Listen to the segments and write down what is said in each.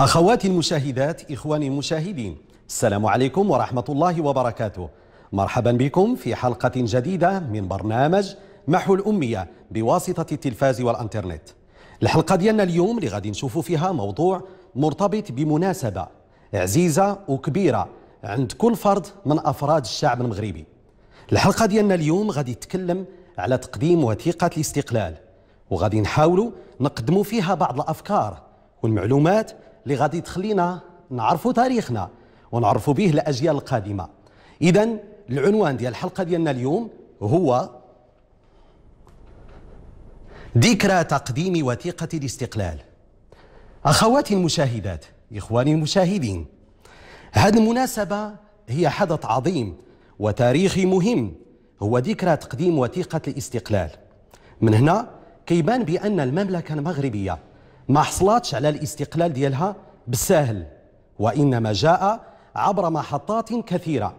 أخواتي المشاهدات إخواني المشاهدين السلام عليكم ورحمة الله وبركاته مرحبا بكم في حلقة جديدة من برنامج محو الأمية بواسطة التلفاز والأنترنت الحلقة ديالنا اليوم اللي غادي نشوفوا فيها موضوع مرتبط بمناسبة عزيزة وكبيرة عند كل فرد من أفراد الشعب المغربي الحلقة ديالنا اليوم غادي تكلم على تقديم وثيقة الاستقلال وغادي نحاولوا نقدموا فيها بعض الأفكار والمعلومات اللي غادي تخلينا نعرفوا تاريخنا ونعرفوا به الاجيال القادمه اذا العنوان ديال الحلقه ديالنا اليوم هو ذكرى تقديم وثيقه الاستقلال اخواتي المشاهدات اخواني المشاهدين هذه المناسبه هي حدث عظيم وتاريخي مهم هو ذكرى تقديم وثيقه الاستقلال من هنا كيبان بان المملكه المغربيه ما حصلتش على الاستقلال ديالها بالسهل وإنما جاء عبر محطات كثيرة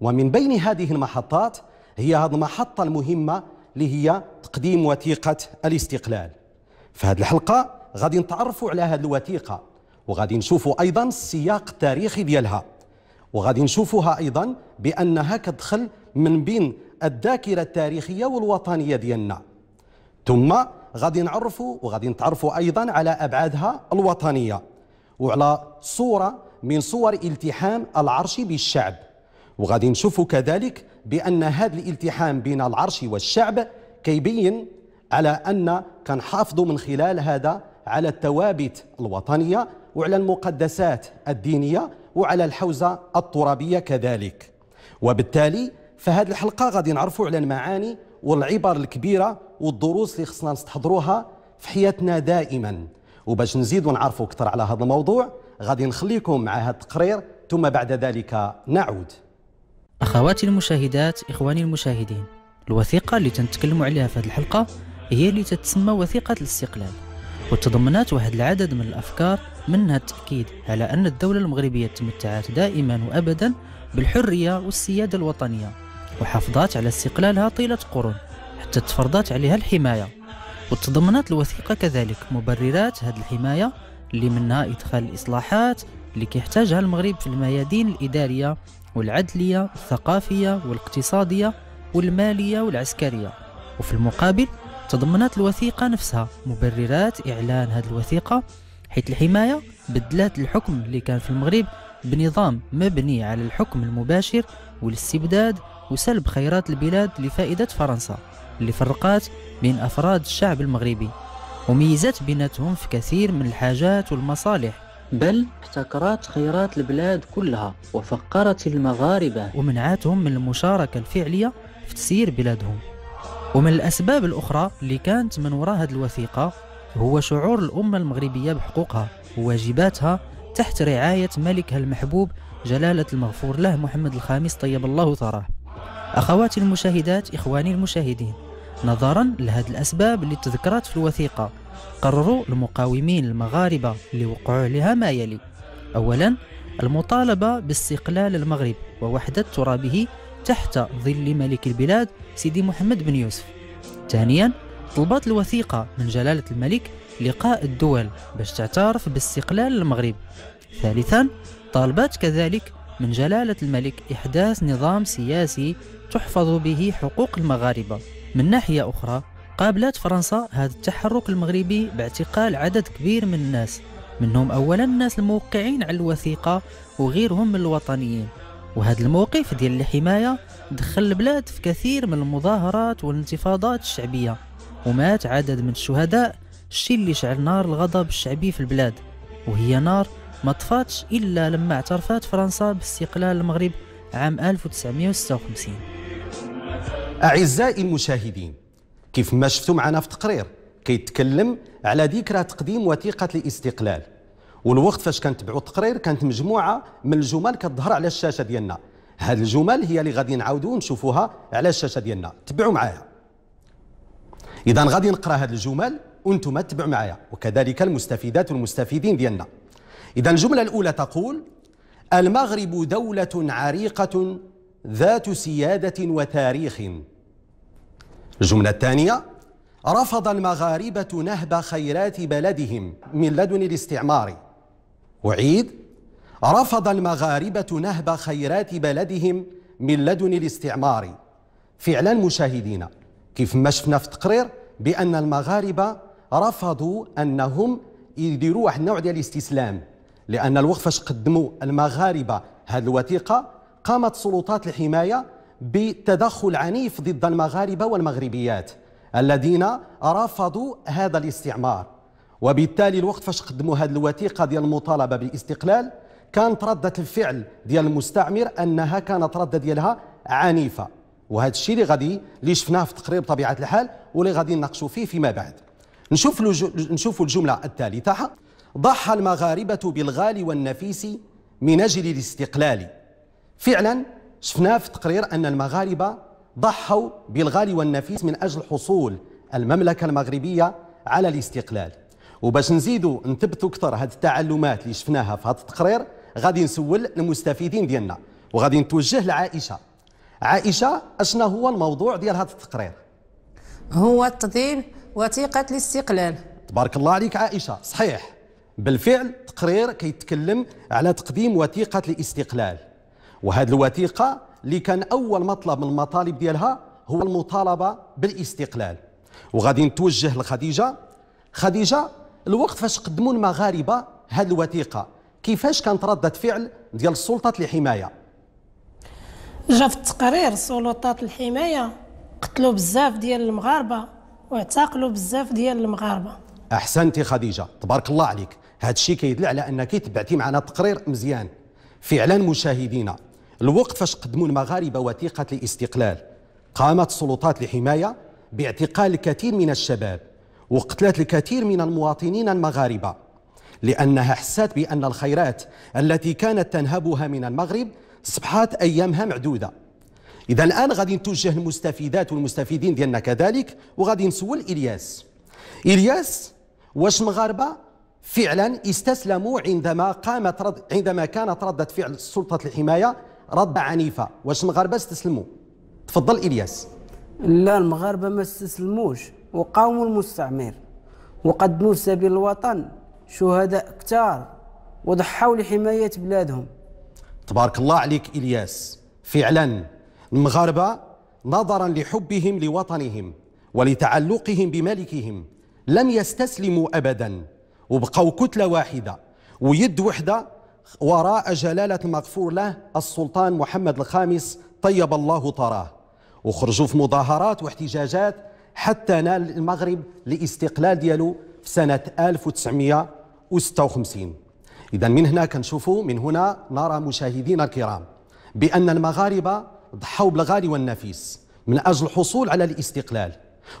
ومن بين هذه المحطات هي هذه المحطة المهمة اللي هي تقديم وثيقة الاستقلال في هذه الحلقة غادي نتعرفوا على هذه الوثيقة وغادي نشوفوا أيضا السياق التاريخي ديالها وغادي نشوفوها أيضا بأنها كتدخل من بين الذاكرة التاريخية والوطنية ديالنا ثم غادي نعرفوا وغادي نتعرفوا ايضا على ابعادها الوطنيه وعلى صوره من صور التحام العرش بالشعب وغادي نشوفوا كذلك بان هذا الالتحام بين العرش والشعب كيبين على ان كنحافظوا من خلال هذا على الثوابت الوطنيه وعلى المقدسات الدينيه وعلى الحوزه الترابيه كذلك وبالتالي فهذه الحلقه غادي نعرفوا على المعاني والعبر الكبيره والدروس اللي خصنا نستحضروها في حياتنا دائما وباش نزيدوا نعرفوا اكثر على هذا الموضوع غادي نخليكم مع هذا التقرير ثم بعد ذلك نعود اخواتي المشاهدات اخواني المشاهدين الوثيقه اللي تنتكلم عليها في هذه الحلقه هي اللي تتسمى وثيقه الاستقلال وتضمنت واحد العدد من الافكار منها التاكيد على ان الدوله المغربيه تمتعت دائما وابدا بالحريه والسياده الوطنيه وحافظت على استقلالها طيله قرون تتفرضات عليها الحماية والتضمنات الوثيقة كذلك مبررات هذه الحماية اللي منها إدخال الإصلاحات اللي كيحتاجها المغرب في الميادين الإدارية والعدلية والثقافية والاقتصادية والمالية والعسكرية وفي المقابل تضمنت الوثيقة نفسها مبررات إعلان هذه الوثيقة حيث الحماية بدلات الحكم اللي كان في المغرب بنظام مبني على الحكم المباشر والاستبداد وسلب خيرات البلاد لفائدة فرنسا اللي فرقات بين أفراد الشعب المغربي وميزت بيناتهم في كثير من الحاجات والمصالح بل احتكرت خيرات البلاد كلها وفقرت المغاربة ومنعتهم من المشاركة الفعلية في تسيير بلادهم ومن الأسباب الأخرى اللي كانت من وراء هذه الوثيقة هو شعور الأمة المغربية بحقوقها وواجباتها تحت رعاية ملكها المحبوب جلالة المغفور له محمد الخامس طيب الله ثراه أخواتي المشاهدات إخواني المشاهدين نظرا لهذه الأسباب اللي تذكرت في الوثيقة قرروا المقاومين المغاربة اللي وقعوا لها ما يلي أولا المطالبة باستقلال المغرب ووحدة ترابه تحت ظل ملك البلاد سيدي محمد بن يوسف ثانيا طلبت الوثيقة من جلالة الملك لقاء الدول باش تعترف باستقلال المغرب ثالثا طالبات كذلك من جلالة الملك إحداث نظام سياسي تحفظ به حقوق المغاربة من ناحية أخرى قابلت فرنسا هذا التحرك المغربي باعتقال عدد كبير من الناس منهم أولا الناس الموقعين على الوثيقة وغيرهم من الوطنيين وهذا الموقف ديال الحماية دخل البلاد في كثير من المظاهرات والانتفاضات الشعبية ومات عدد من الشهداء الشي اللي شعل نار الغضب الشعبي في البلاد وهي نار ما طفاتش إلا لما اعترفت فرنسا باستقلال المغرب عام 1956 اعزائي المشاهدين كيف ما شفتوا معنا في التقرير كيتكلم على ذكرى تقديم وثيقه الاستقلال والوقت فاش كنتبعوا التقرير كانت مجموعه من الجمل كتظهر على الشاشه ديالنا هاد الجمل هي اللي غادي نعاودوا نشوفوها على الشاشه ديالنا تبعوا معايا اذا غادي نقرا هاد الجمل وانتم تبعوا معايا وكذلك المستفيدات والمستفيدين ديالنا اذا الجمله الاولى تقول المغرب دوله عريقه ذات سياده وتاريخ الجملة الثانية رفض المغاربة نهب خيرات بلدهم من لدن الاستعمار أعيد رفض المغاربة نهب خيرات بلدهم من لدن الاستعمار فعلا مشاهدينا كيف ما شفنا في التقرير بأن المغاربة رفضوا أنهم يديروا واحد النوع ديال الاستسلام لأن الوقفة قدموا المغاربة هذه الوثيقة قامت سلطات الحماية بتدخل عنيف ضد المغاربة والمغربيات الذين رفضوا هذا الاستعمار وبالتالي الوقت فاش قدموا هذه الوثيقة ديال المطالبة بالاستقلال كانت ردة الفعل ديال المستعمر أنها كانت ردة ديالها عنيفة وهذا الشيء اللي غادي اللي شفناه في تقرير بطبيعة الحال واللي غادي نناقشوا فيه فيما بعد نشوف نشوف الجملة الثالثة ضحى المغاربة بالغالي والنفيس من أجل الاستقلال فعلا شفنا في التقرير أن المغاربة ضحوا بالغالي والنفيس من أجل حصول المملكة المغربية على الاستقلال وباش نزيدوا نثبتوا أكثر هذه التعلمات اللي شفناها في هذا التقرير غادي نسول المستفيدين ديالنا وغادي نتوجه لعائشة عائشة أشنا هو الموضوع ديال هذا التقرير هو تضييع وثيقة الاستقلال تبارك الله عليك عائشة صحيح بالفعل تقرير كيتكلم على تقديم وثيقة الاستقلال وهذه الوثيقة اللي كان أول مطلب من المطالب ديالها هو المطالبة بالاستقلال وغادي نتوجه لخديجة خديجة الوقت فاش قدموا المغاربة هذه الوثيقة كيفاش كانت ردة فعل ديال السلطات الحماية جا في التقرير سلطات الحماية قتلوا بزاف ديال المغاربة واعتقلوا بزاف ديال المغاربة أحسنتي خديجة تبارك الله عليك هذا الشيء كيدل على أنك تبعتي معنا تقرير مزيان فعلا مشاهدينا الوقت فاش قدموا المغاربه وثيقه الاستقلال قامت السلطات لحمايه باعتقال الكثير من الشباب وقتلت الكثير من المواطنين المغاربه لانها حست بان الخيرات التي كانت تنهبها من المغرب صبحات ايامها معدوده اذا الان غادي نتوجه المستفيدات والمستفيدين ديالنا كذلك وغادي نسول الياس الياس واش المغاربه فعلا استسلموا عندما قامت رد عندما كانت ردة فعل سلطة الحماية رد عنيفه واش المغاربه استسلموا تفضل الياس لا المغاربه ما استسلموش وقاوموا المستعمر وقدموا في سبيل الوطن شهداء كثار وضحوا لحمايه بلادهم تبارك الله عليك الياس فعلا المغاربه نظرا لحبهم لوطنهم ولتعلقهم بملكهم لم يستسلموا ابدا وبقوا كتله واحده ويد وحده وراء جلالة المغفور له السلطان محمد الخامس طيب الله طراه وخرجوا في مظاهرات واحتجاجات حتى نال المغرب الاستقلال ديالو في سنة 1956 إذا من هنا كنشوفوا من هنا نرى مشاهدينا الكرام بأن المغاربة ضحوا بالغالي والنفيس من أجل الحصول على الاستقلال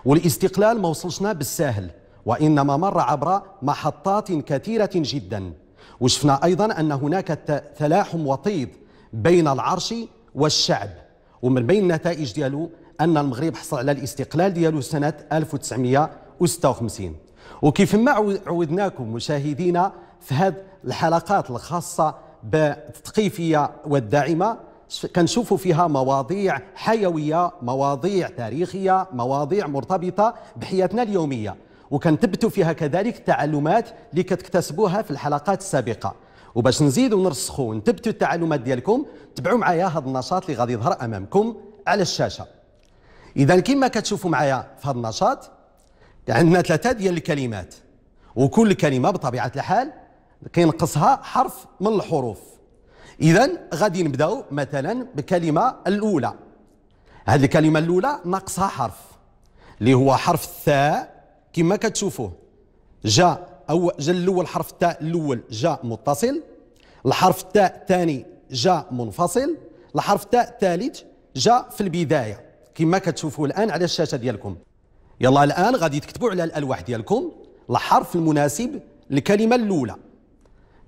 والاستقلال ما وصلشنا بالساهل وإنما مر عبر محطات كثيرة جداً وشفنا أيضا أن هناك تلاحم وطيد بين العرش والشعب ومن بين النتائج ديالو أن المغرب حصل على الاستقلال ديالو سنة 1956 وكيف ما عودناكم مشاهدينا في هذه الحلقات الخاصة بالتثقيفية والداعمة كنشوفوا فيها مواضيع حيوية مواضيع تاريخية مواضيع مرتبطة بحياتنا اليومية وكنثبتوا فيها كذلك تعلمات اللي كتكتسبوها في الحلقات السابقه وباش نزيدوا ونرسخوا ونثبتوا التعلمات ديالكم تبعوا معايا هذا النشاط اللي غادي يظهر امامكم على الشاشه اذا كما كتشوفوا معايا في هذا النشاط عندنا ثلاثه ديال الكلمات وكل كلمه بطبيعه الحال كينقصها حرف من الحروف اذا غادي نبداو مثلا بالكلمه الاولى هذه الكلمه الاولى ناقصها حرف اللي هو حرف الثاء كما كتشوفوه جا أو جا الأول حرف التاء الأول جا متصل الحرف التاء الثاني جا منفصل الحرف التاء الثالث جا في البداية كما كتشوفوه الآن على الشاشة ديالكم يلا الآن غادي تكتبوا على الألواح ديالكم الحرف المناسب للكلمة الأولى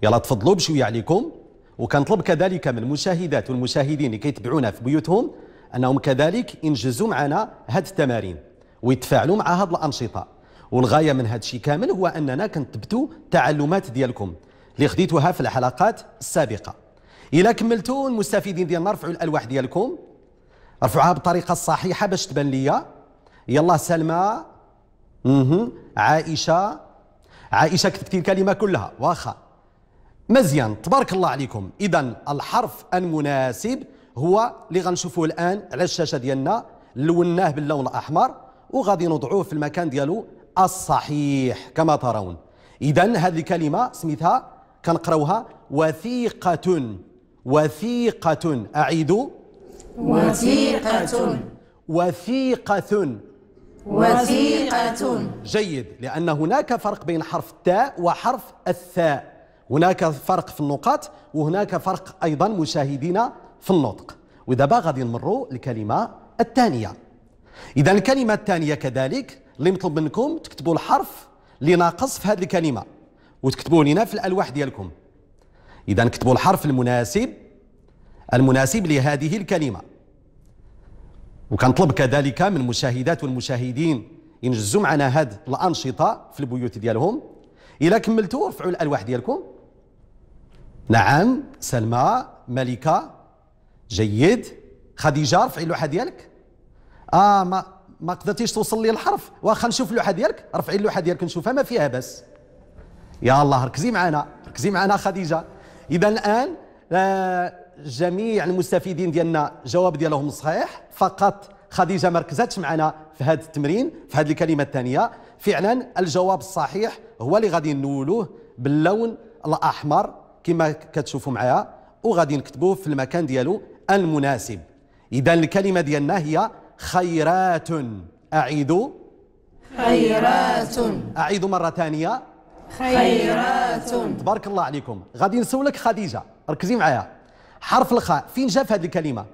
يلا تفضلوا بشوية عليكم وكنطلب كذلك من المشاهدات والمشاهدين اللي كيتبعونا في بيوتهم أنهم كذلك ينجزوا معنا هاد التمارين ويتفاعلوا مع هاد الأنشطة والغايه من هذا الشيء كامل هو اننا كنثبتوا تعلمات ديالكم اللي خديتوها في الحلقات السابقه الا كملتوا المستفيدين ديالنا رفعوا الالواح ديالكم رفعوها بالطريقه الصحيحه باش تبان ليا يلا سلمى اها عائشه عائشه كتبتي الكلمه كلها واخا مزيان تبارك الله عليكم اذا الحرف المناسب هو اللي غنشوفوه الان على الشاشه ديالنا لوناه باللون الاحمر وغادي نوضعوه في المكان ديالو الصحيح كما ترون إذا هذه الكلمة سميتها كنقراوها وثيقة وثيقة أعيد وثيقة وثيقة وثيقة جيد لأن هناك فرق بين حرف التاء وحرف الثاء هناك فرق في النقاط وهناك فرق أيضا مشاهدينا في النطق ودابا غادي نمروا الكلمة الثانية إذا الكلمة الثانية كذلك اللي مطلوب منكم تكتبوا الحرف اللي ناقص في هذه الكلمه وتكتبوه لنا في الالواح ديالكم اذا كتبوا الحرف المناسب المناسب لهذه الكلمه وكنطلب كذلك من المشاهدات والمشاهدين ينجزوا معنا هاد الانشطه في البيوت ديالهم الى كملتوا رفعوا الالواح ديالكم نعم سلمى ملكه جيد خديجه رفعي اللوحه ديالك اه ما ما قدرتيش توصل لي الحرف واخا نشوف اللوحه ديالك رفعي اللوحه ديالك نشوفها ما فيها باس يا الله ركزي معنا ركزي معنا خديجه اذا الان آه، جميع المستفيدين ديالنا جواب ديالهم صحيح فقط خديجه ما ركزتش معنا في هذا التمرين في هذه الكلمه الثانيه فعلا الجواب الصحيح هو اللي غادي نولوه باللون الاحمر كما كتشوفوا معايا وغادي نكتبوه في المكان ديالو المناسب اذا الكلمه ديالنا هي خيرات أعيد خيرات أعيد مرة ثانية خيرات تبارك الله عليكم غادي نسولك خديجة ركزي معايا حرف الخاء فين جاء في هذه الكلمة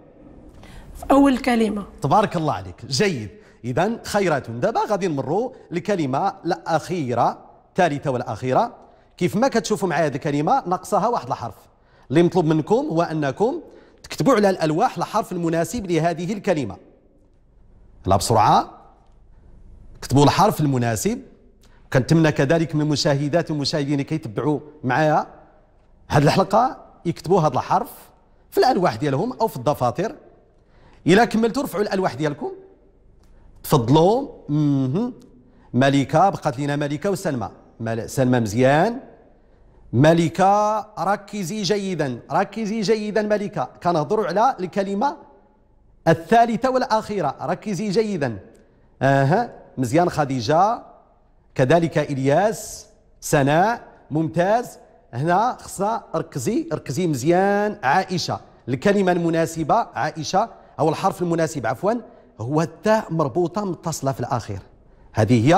في أول كلمة تبارك الله عليك جيد إذا خيرات دابا غادي نمروا لكلمة الأخيرة الثالثة والأخيرة كيف ما كتشوفوا معايا هذه الكلمة ناقصها واحد الحرف اللي مطلوب منكم هو أنكم تكتبوا على الألواح الحرف المناسب لهذه الكلمة لا بسرعة كتبوا الحرف المناسب كنتمنى كذلك من مشاهدات ومشاهدين كيتبعوا معايا هذه الحلقة يكتبوا هذا الحرف في الألواح ديالهم أو في الدفاتر إلا كملتوا رفعوا الألواح ديالكم تفضلوا ملكة بقات لنا ملكة وسلمى سلمى مزيان ملكة ركزي جيدا ركزي جيدا ملكة كنهضروا على الكلمة الثالثة والأخيرة ركزي جيدا آه مزيان خديجة كذلك إلياس سناء ممتاز هنا خصنا ركزي ركزي مزيان عائشة الكلمة المناسبة عائشة أو الحرف المناسب عفوا هو التاء مربوطة متصلة في الأخير هذه هي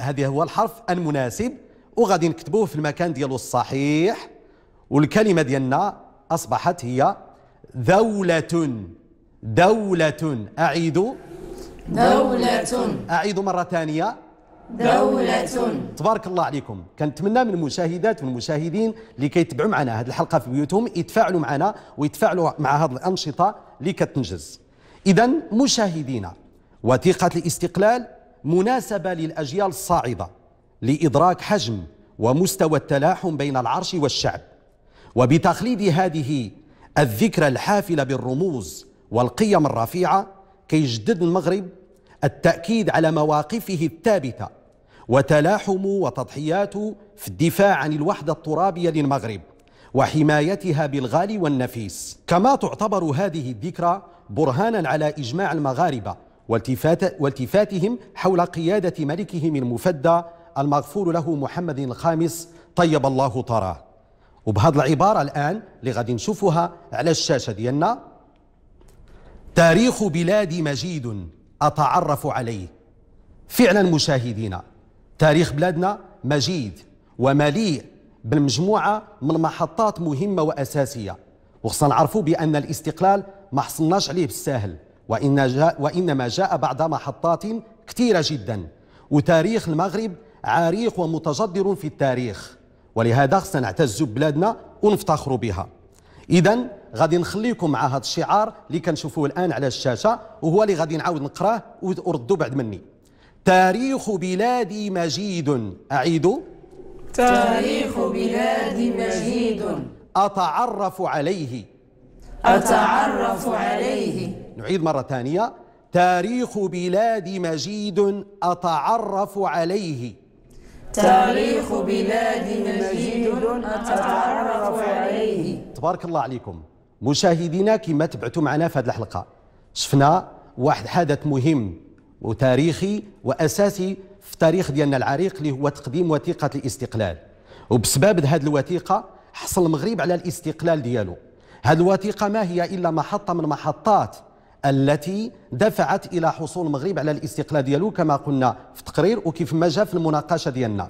هذه هو الحرف المناسب وغادي نكتبوه في المكان ديالو الصحيح والكلمة ديالنا أصبحت هي ذولة دولة أعيد دولة أعيد مرة ثانية دولة تبارك الله عليكم كنتمنى من المشاهدات والمشاهدين اللي كيتبعوا معنا هذه الحلقة في بيوتهم يتفاعلوا معنا ويتفاعلوا مع هذه الأنشطة اللي كتنجز إذا مشاهدينا وثيقة الاستقلال مناسبة للأجيال الصاعدة لإدراك حجم ومستوى التلاحم بين العرش والشعب وبتخليد هذه الذكرى الحافلة بالرموز والقيم الرفيعة كيجدد المغرب التأكيد على مواقفه الثابتة وتلاحم وتضحياته في الدفاع عن الوحدة الترابية للمغرب وحمايتها بالغالي والنفيس كما تعتبر هذه الذكرى برهانا على إجماع المغاربة والتفات والتفاتهم حول قيادة ملكهم المفدى المغفور له محمد الخامس طيب الله طراه وبهذه العبارة الآن اللي غادي نشوفها على الشاشة ديالنا تاريخ بلادي مجيد أتعرف عليه فعلا مشاهدينا تاريخ بلادنا مجيد ومليء بالمجموعة من المحطات مهمة وأساسية وخصنا نعرفوا بأن الاستقلال ما حصلناش عليه بالساهل وإن جاء وإنما جاء بعد محطات كثيرة جدا وتاريخ المغرب عريق ومتجدر في التاريخ ولهذا خصنا نعتز ببلادنا ونفتخر بها اذا غادي نخليكم مع هذا الشعار اللي كنشوفوه الان على الشاشه وهو اللي غادي نعاود نقراه وردوا بعد مني تاريخ بلادي مجيد اعيد تاريخ بلادي مجيد اتعرف عليه اتعرف عليه نعيد مره ثانيه تاريخ بلادي مجيد اتعرف عليه تاريخ بلاد مجيد أتعرف عليه تبارك الله عليكم مشاهدينا كما تبعتوا معنا في هذه الحلقة شفنا واحد حدث مهم وتاريخي وأساسي في تاريخ ديالنا العريق اللي هو تقديم وثيقة الاستقلال وبسبب هذه الوثيقة حصل المغرب على الاستقلال ديالو هذه الوثيقة ما هي إلا محطة من محطات التي دفعت الى حصول المغرب على الاستقلال ديالو كما قلنا في التقرير وكيف ما جا في المناقشه ديالنا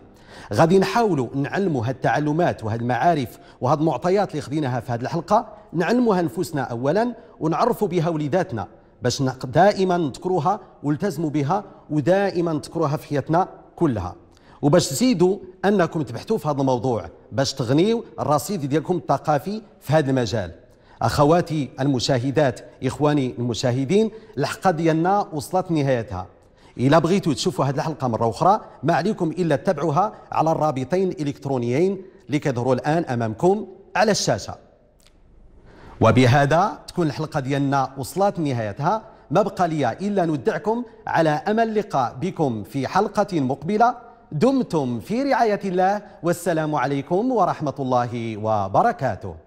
غادي نحاولوا نعلموا هاد التعلمات وهاد المعارف وهاد المعطيات اللي خديناها في هاد الحلقه نعلموها نفوسنا اولا ونعرفوا بها وليداتنا باش دائما نذكروها والتزموا بها ودائما نذكروها في حياتنا كلها وباش تزيدوا انكم تبحثوا في هذا الموضوع باش تغنيوا الرصيد ديالكم الثقافي في هذا المجال أخواتي المشاهدات إخواني المشاهدين الحلقة ديالنا وصلت نهايتها إلا بغيتوا تشوفوا هذه الحلقة مرة أخرى ما عليكم إلا تتبعوها على الرابطين الإلكترونيين اللي كيظهروا الآن أمامكم على الشاشة وبهذا تكون الحلقة ديالنا وصلت نهايتها ما بقى لي إلا نودعكم على أمل لقاء بكم في حلقة مقبلة دمتم في رعاية الله والسلام عليكم ورحمة الله وبركاته